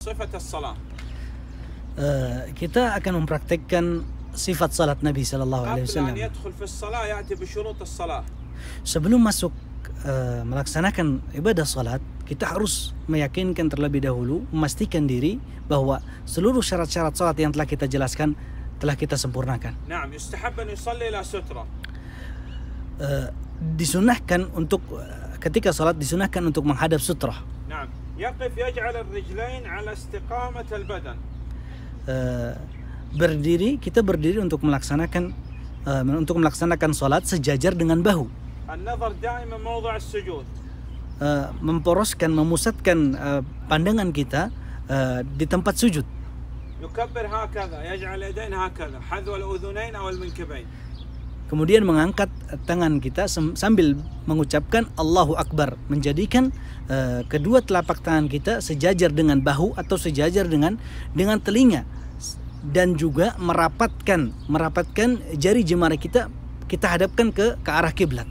Sifat salat. Eh, kita akan mempraktekkan sifat salat Nabi Shallallahu Alaihi Wasallam. Sebelum masuk uh, melaksanakan ibadah salat, kita harus meyakinkan terlebih dahulu, memastikan diri bahwa seluruh syarat-syarat salat yang telah kita jelaskan telah kita sempurnakan. uh, disunahkan untuk ketika salat disunahkan untuk menghadap sutra. يقف يجعل الرجلين على استقامة البدن berdiri kita berdiri untuk melaksanakan uh, untuk melaksanakan salat sejajar dengan bahu النظر دائما موضع السجود uh, memporoskan memusatkan uh, pandangan kita uh, di tempat sujud kemudian mengangkat tangan kita sambil mengucapkan Allahu Akbar menjadikan uh, kedua telapak tangan kita sejajar dengan bahu atau sejajar dengan dengan telinga dan juga merapatkan merapatkan jari jemari kita kita hadapkan ke ke arah kiblat.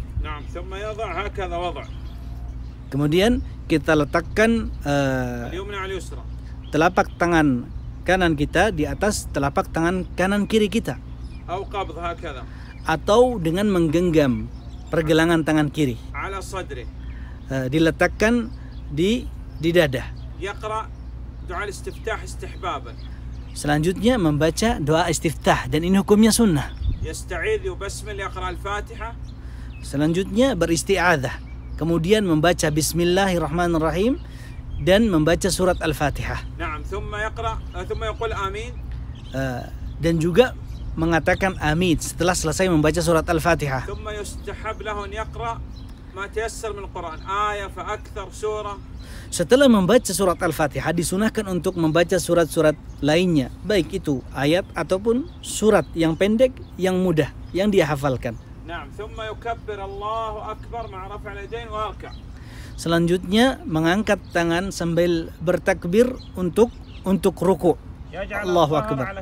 Kemudian kita letakkan uh, telapak tangan kanan kita di atas telapak tangan kanan kiri kita atau dengan menggenggam pergelangan tangan kiri. Eh, diletakkan di di dada. Selanjutnya membaca doa istiftah dan ini hukumnya sunnah. Selanjutnya beristiadah. Kemudian membaca bismillahirrahmanirrahim dan membaca surat Al-Fatihah. Eh, eh, dan juga mengatakan amin setelah selesai membaca surat Al-Fatihah. Setelah membaca surat Al-Fatihah disunahkan untuk membaca surat-surat lainnya, baik itu ayat ataupun surat yang pendek, yang mudah, yang dia Selanjutnya mengangkat tangan sambil bertakbir untuk untuk rukuk. Allahu akbar.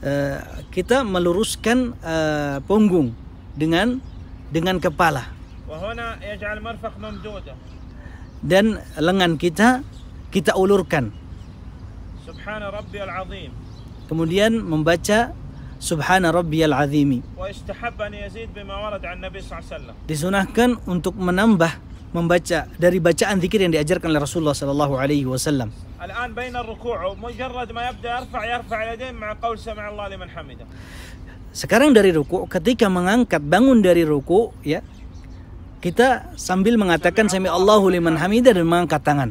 Eh, kita meluruskan eh, punggung dengan dengan kepala. Dan lengan kita kita ulurkan. Kemudian membaca Subhana rabbiyal azimi. Disunahkan untuk menambah membaca dari bacaan zikir yang diajarkan oleh Rasulullah sallallahu alaihi wasallam. Sekarang dari ruku ketika mengangkat bangun dari ruku ya kita sambil mengatakan sami Allahu liman hamidah dan mengangkat tangan.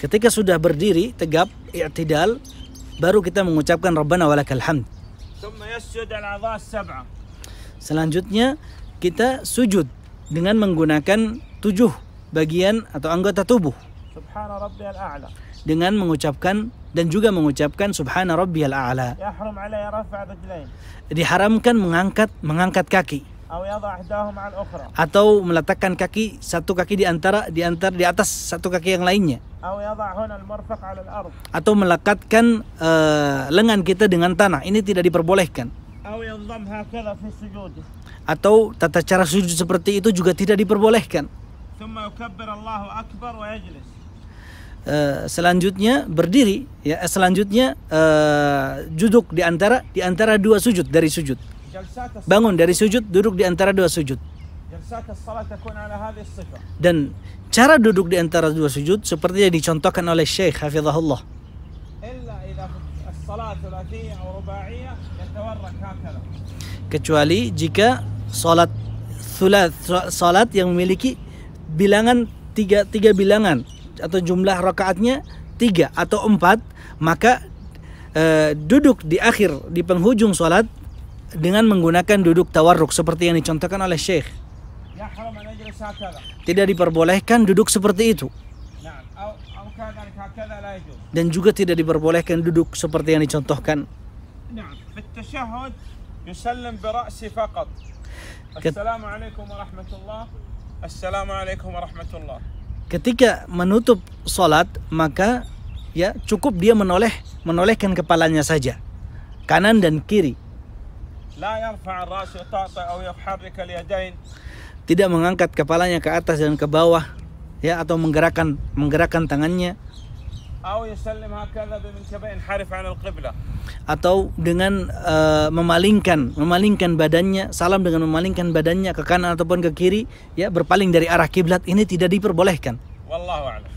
Ketika sudah berdiri tegap i'tidal baru kita mengucapkan Rabbana walakal hamd. Selanjutnya kita sujud dengan menggunakan tujuh bagian atau anggota tubuh. Dengan mengucapkan dan juga mengucapkan subhana rabbiyal a'la. Diharamkan mengangkat mengangkat kaki. Atau meletakkan kaki satu kaki di antara di antara di atas satu kaki yang lainnya. Atau melekatkan uh, lengan kita dengan tanah. Ini tidak diperbolehkan. Atau tata cara sujud seperti itu juga tidak diperbolehkan. Eh, selanjutnya berdiri ya eh, selanjutnya eh, duduk di antara di antara dua sujud dari sujud bangun dari sujud duduk di antara dua sujud dan cara duduk di antara dua sujud seperti yang dicontohkan oleh Syekh Hafizahullah Kecuali jika salat sulat salat yang memiliki bilangan tiga, tiga bilangan atau jumlah rakaatnya tiga atau empat maka e, duduk di akhir di penghujung salat dengan menggunakan duduk tawarruk seperti yang dicontohkan oleh Syekh. Tidak diperbolehkan duduk seperti itu. Dan juga tidak diperbolehkan duduk seperti yang dicontohkan. التشهد يسلم برأسه فقط السلام عليكم ورحمة الله السلام عليكم ورحمة الله ketika menutup salat maka ya cukup dia menoleh menolehkan kepalanya saja kanan dan kiri tidak mengangkat kepalanya ke atas dan ke bawah ya atau menggerakkan menggerakkan tangannya atau dengan uh, memalingkan memalingkan badannya salam dengan memalingkan badannya ke kanan ataupun ke kiri ya berpaling dari arah kiblat ini tidak diperbolehkan wallahu a'lam